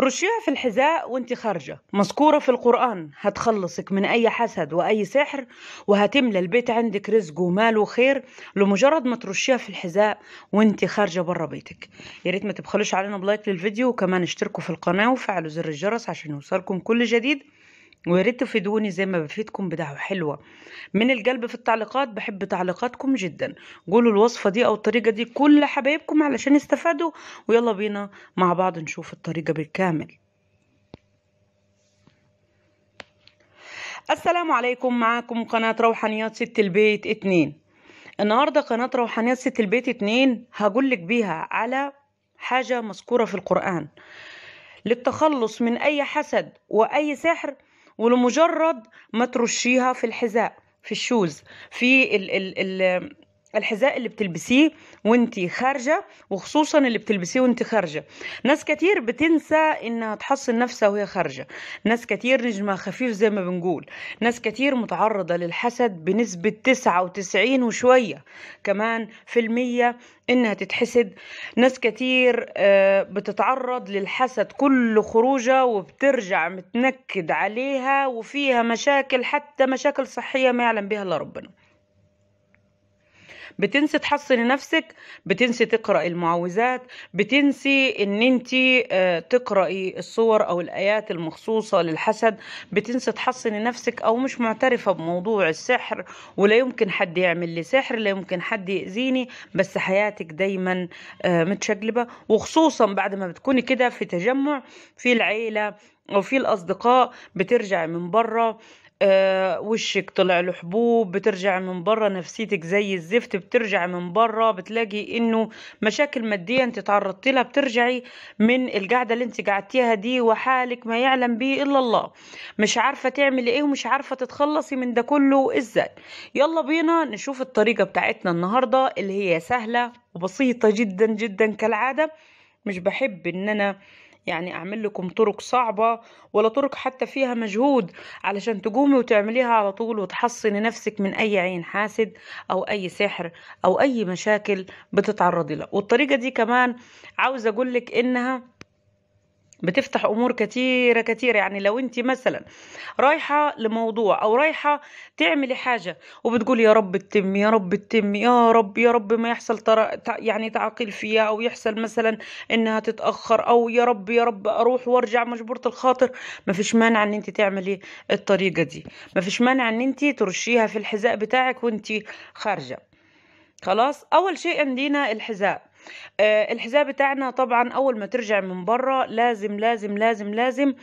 رشيها في الحذاء وانت خارجة مذكورة في القرآن هتخلصك من أي حسد وأي سحر وهتملى البيت عندك رزق ومال وخير لمجرد ما ترشيها في الحذاء وانت خارجة بره بيتك يا ريت ما تبخلوش علينا بلايك للفيديو وكمان اشتركوا في القناة وفعلوا زر الجرس عشان يوصلكم كل جديد ويا ريت تفيدوني زي ما بفيدكم بدعوة حلوة من القلب في التعليقات بحب تعليقاتكم جدا قولوا الوصفة دي أو الطريقة دي كل حبايبكم علشان يستفادوا ويلا بينا مع بعض نشوف الطريقة بالكامل السلام عليكم معاكم قناة روحانيات ست البيت اتنين النهاردة قناة روحانيات ست البيت اتنين هقولك بيها على حاجة مذكورة في القرآن للتخلص من أي حسد وأي سحر ولمجرد ما ترشيها في الحذاء في الشوز في ال ال ال الحذاء اللي بتلبسيه وانت خارجه وخصوصا اللي بتلبسيه وانت خارجه ناس كتير بتنسى انها تحصن نفسها وهي خارجه ناس كتير نجمها خفيف زي ما بنقول ناس كتير متعرضه للحسد بنسبه 99 وشويه كمان في المية انها تتحسد ناس كتير آه، بتتعرض للحسد كل خروجه وبترجع متنكد عليها وفيها مشاكل حتى مشاكل صحيه ما يعلم بها الا ربنا بتنسي تحصني نفسك بتنسي تقرأي المعوذات بتنسي ان انت آه، تقرأي الصور او الايات المخصوصة للحسد بتنسي تحصني نفسك او مش معترفة بموضوع السحر ولا يمكن حد يعمل لي سحر لا يمكن حد يأذيني بس حياتك دايما آه، متشقلبة وخصوصا بعد ما بتكوني كده في تجمع في العيلة او الاصدقاء بترجع من بره آه، وشك طلع له حبوب بترجع من بره نفسيتك زي الزفت بترجع من بره بتلاقي انه مشاكل ماديه انت تعرضت لها بترجعي من القعده اللي انت قعدتيها دي وحالك ما يعلم به الا الله مش عارفه تعملي ايه ومش عارفه تتخلصي من ده كله ازاي يلا بينا نشوف الطريقه بتاعتنا النهارده اللي هي سهله وبسيطه جدا جدا كالعاده مش بحب ان انا يعني اعمل لكم طرق صعبة ولا طرق حتى فيها مجهود علشان تقومي وتعمليها على طول وتحصني نفسك من اي عين حاسد او اي سحر او اي مشاكل بتتعرضي لها والطريقة دي كمان عاوزة اقولك انها بتفتح امور كتيره كتيره يعني لو انت مثلا رايحه لموضوع او رايحه تعملي حاجه وبتقول يا رب تتم يا رب تتم يا رب يا رب ما يحصل ترى يعني تعقيل فيها او يحصل مثلا انها تتاخر او يا رب يا رب اروح وارجع مجبوره الخاطر ما فيش مانع ان انت تعملي الطريقه دي ما فيش مانع ان انت ترشيها في الحذاء بتاعك وانت خارجه خلاص اول شيء عندنا الحذاء الحزام آه، الحذاء بتاعنا طبعا اول ما ترجع من بره لازم لازم لازم لازم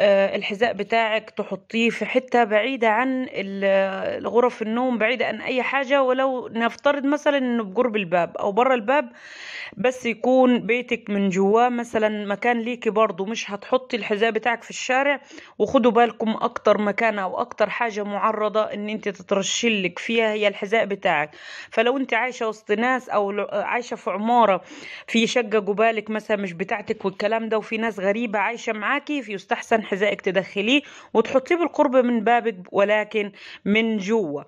آه، الحذاء بتاعك تحطيه في حته بعيده عن غرف النوم بعيده عن اي حاجه ولو نفترض مثلا انه بقرب الباب او بره الباب بس يكون بيتك من جواه مثلا مكان ليكي برضو مش هتحطي الحذاء بتاعك في الشارع وخدوا بالكم اكتر مكان او اكتر حاجه معرضه ان انت تترشلك فيها هي الحذاء بتاعك فلو انت عايشه وسط ناس او عايشه في عمار الصورة في شقة جبالك مثلا مش بتاعتك والكلام ده وفي ناس غريبة عايشة معاكي فيستحسن حذائك تدخليه وتحطيه بالقرب من بابك ولكن من جوه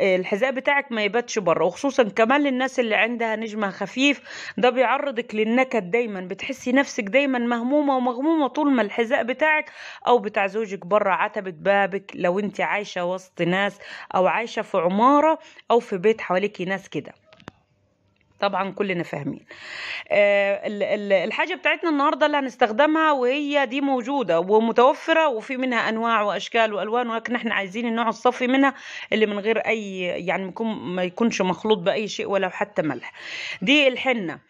الحذاء بتاعك ما يباتش بره وخصوصا كمان للناس اللي عندها نجمة خفيف ده بيعرضك للنكد دايما بتحسي نفسك دايما مهمومة ومغمومة طول ما الحذاء بتاعك او بتاع زوجك بره عتبة بابك لو انت عايشة وسط ناس او عايشة في عمارة او في بيت حواليكي ناس كده طبعا كلنا فاهمين آه، الحاجه بتاعتنا النهارده اللي هنستخدمها وهي دي موجوده ومتوفره وفي منها انواع واشكال والوان ولكن احنا عايزين النوع الصافي منها اللي من غير اي يعني ما يكونش مخلوط باي شيء ولو حتى ملح دي الحنه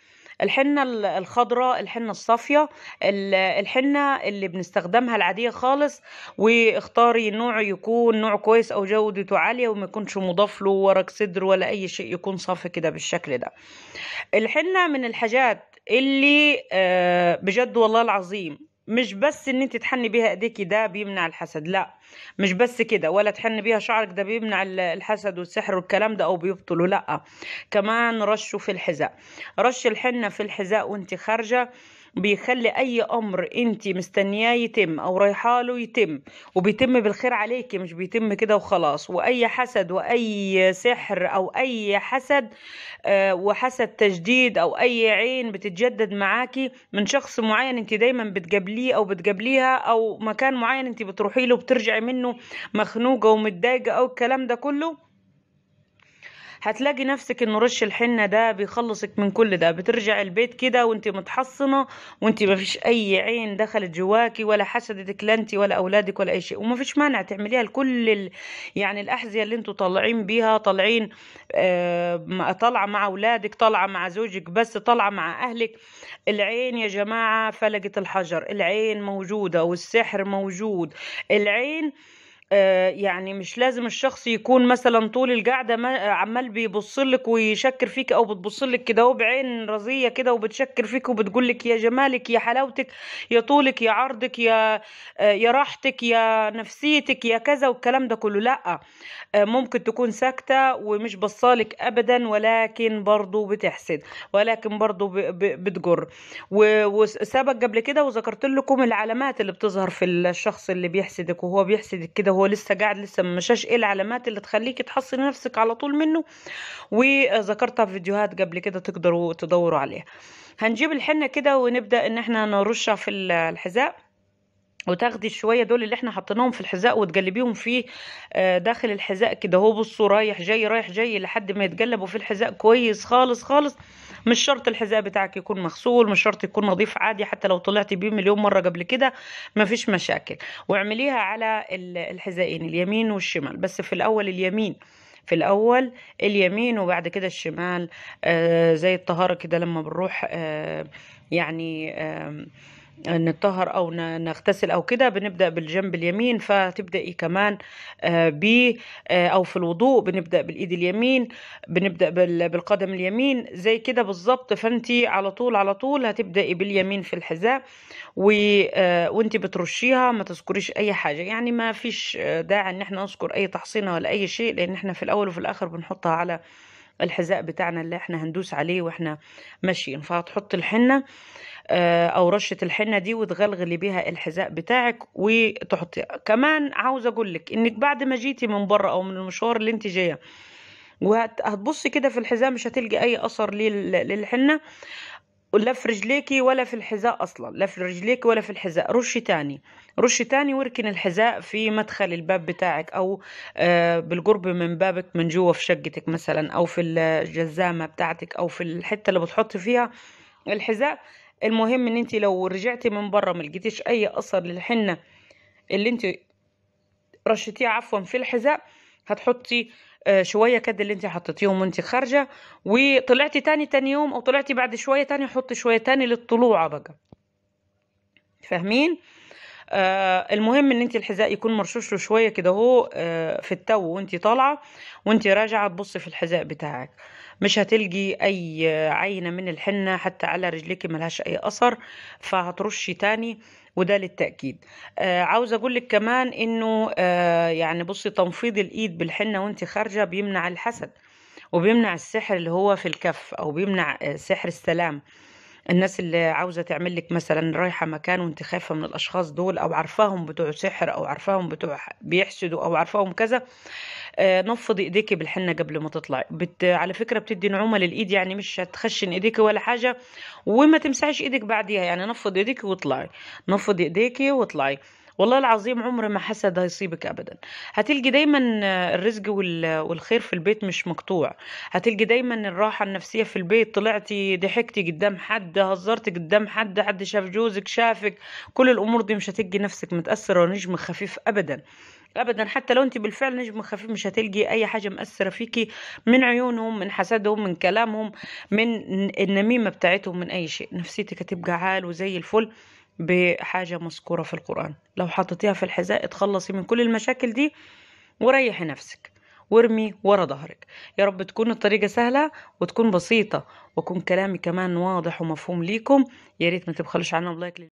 الحنة الخضراء الحنة الصافية الحنة اللي بنستخدمها العادية خالص واختاري نوع يكون نوع كويس أو جودته عالية وما يكونش مضاف له ورق صدر ولا أي شيء يكون صافي كده بالشكل ده الحنة من الحاجات اللي آه، بجد والله العظيم مش بس ان انت تحني بيها ايديكي ده بيمنع الحسد لا مش بس كده ولا تحني بيها شعرك ده بيمنع الحسد والسحر والكلام ده او بيبطله لا كمان رشه في الحذاء رش الحنه في الحذاء وانت خارجه بيخلي اي امر انت مستنياه يتم او رايحاله يتم وبيتم بالخير عليكي مش بيتم كده وخلاص واي حسد واي سحر او اي حسد آه، وحسد تجديد او اي عين بتتجدد معاكي من شخص معين انت دايما بتقابليه او بتقابليها او مكان معين انت بتروحي له وبترجعي منه مخنوقه ومتضايقه او الكلام ده كله هتلاقي نفسك انه رش الحنه ده بيخلصك من كل ده بترجع البيت كده وانت متحصنه وانت مفيش اي عين دخلت جواكي ولا حسدتك لا ولا اولادك ولا اي شيء ومفيش مانع تعمليها لكل ال... يعني الاحذيه اللي انتوا طالعين بيها طالعين آه... طالعه مع اولادك طالعه مع زوجك بس طالعه مع اهلك العين يا جماعه فلقت الحجر العين موجوده والسحر موجود العين آه، يعني مش لازم الشخص يكون مثلا طول القعده عمال بيبصلك ويشكر فيك او بتبصلك كده وبعين بعين رزيه كده وبتشكر فيك وبتقولك يا جمالك يا حلاوتك يا طولك يا عرضك يا آه، يا راحتك يا نفسيتك يا كذا والكلام ده كله لا آه، ممكن تكون ساكته ومش بصالك ابدا ولكن برضه بتحسد ولكن برضه بتجر وسبق قبل كده وذكرت لكم العلامات اللي بتظهر في الشخص اللي بيحسدك وهو بيحسدك كده هو لسه قاعد لسه ما مشاش ايه العلامات اللي تخليك تحصلي نفسك على طول منه وذكرتها في فيديوهات قبل كده تقدروا تدوروا عليها هنجيب الحنه كده ونبدا ان احنا نرشها في الحذاء وتاخدي الشويه دول اللي احنا حطيناهم في الحذاء وتقلبيهم فيه آه، داخل الحذاء كده اهو بصوا رايح جاي رايح جاي لحد ما يتقلبوا في الحذاء كويس خالص خالص مش شرط الحذاء بتاعك يكون مغسول مش شرط يكون نظيف عادي حتى لو طلعتي بيه مليون مره قبل كده مفيش مشاكل واعمليها على الحذائين اليمين والشمال بس في الاول اليمين في الاول اليمين وبعد كده الشمال آه زي الطهاره كده لما بنروح آه يعني آه نطهر او نغتسل او كده بنبدا بالجنب اليمين فتبداي كمان آه، ب آه، او في الوضوء بنبدا بالايد اليمين بنبدا بالقدم اليمين زي كده بالظبط فانت على طول على طول هتبداي باليمين في الحذاء آه، وانت بترشيها ما تذكريش اي حاجه يعني ما فيش داعي ان احنا نذكر اي تحصينه ولا اي شيء لان احنا في الاول وفي الاخر بنحطها على الحذاء بتاعنا اللي احنا هندوس عليه واحنا ماشيين فهتحط الحنه آه، او رشه الحنه دي وتغلغلي بيها الحذاء بتاعك وتحطي كمان عاوزه اقول لك انك بعد ما جيتي من بره او من المشوار اللي انت جايه وهتبصي كده في الحذاء مش هتلقي اي اثر للحنه لا في رجليكي ولا في الحذاء اصلا لا في رجليكي ولا في الحذاء رشي تاني رشي تاني واركن الحذاء في مدخل الباب بتاعك او آه، بالقرب من بابك من جوه في شقتك مثلا او في الجزامه بتاعتك او في الحته اللي بتحطي فيها الحذاء المهم ان انت لو رجعتي من بره ما لقيتيش اي اثر للحنه اللي انت رشتيه عفوا في الحذاء هتحطي آه، شويه كده اللي انت حطيتيهم وانت خارجه وطلعتي تاني تاني يوم او طلعتي بعد شويه تاني حطي شويه تاني للطلوع بقى فاهمين آه، المهم ان انت الحذاء يكون مرشوش له شويه كده اهو آه، في التو وانت طالعه وانت راجعه تبصي في الحذاء بتاعك مش هتلقي اي عينه من الحنه حتى على رجليك ملهاش اي اثر فهترشي تاني وده للتاكيد آه عاوزه اقول لك كمان انه آه يعني بصي تنفيض الايد بالحنه وانت خارجه بيمنع الحسد وبيمنع السحر اللي هو في الكف او بيمنع آه، سحر السلام الناس اللي عاوزة تعمل لك مثلا رايحة مكان وانت خايفة من الأشخاص دول أو عارفاهم بتوع سحر أو عارفاهم بتوع بيحسدوا أو عارفاهم كذا آه، نفضي ايديكي بالحنة قبل ما تطلعي بت... على فكرة بتدي نعومة للإيد يعني مش هتخشن ايديكي ولا حاجة وما تمسحش ايدك بعديها يعني نفض ايديكي واطلعي نفض ايديكي واطلعي والله العظيم عمر ما حسد هيصيبك ابدا هتلقي دايما الرزق والخير في البيت مش مقطوع هتلقي دايما الراحه النفسيه في البيت طلعتي ضحكتي قدام حد هزرتي قدام حد حد شاف جوزك شافك كل الامور دي مش هتلقي نفسك متاثره ونجم خفيف ابدا ابدا حتى لو انت بالفعل نجم خفيف مش هتلقي اي حاجه مأثره فيكي من عيونهم من حسدهم من كلامهم من النميمه بتاعتهم من اي شيء نفسيتك هتبقى عال وزي الفل بحاجة مذكورة في القرآن لو حطيتيها في الحذاء اتخلصي من كل المشاكل دي وريحي نفسك وارمي ورا ظهرك يا رب تكون الطريقة سهلة وتكون بسيطة ويكون كلامي كمان واضح ومفهوم ليكم يا ريت ما تبخلوش عنه بلايك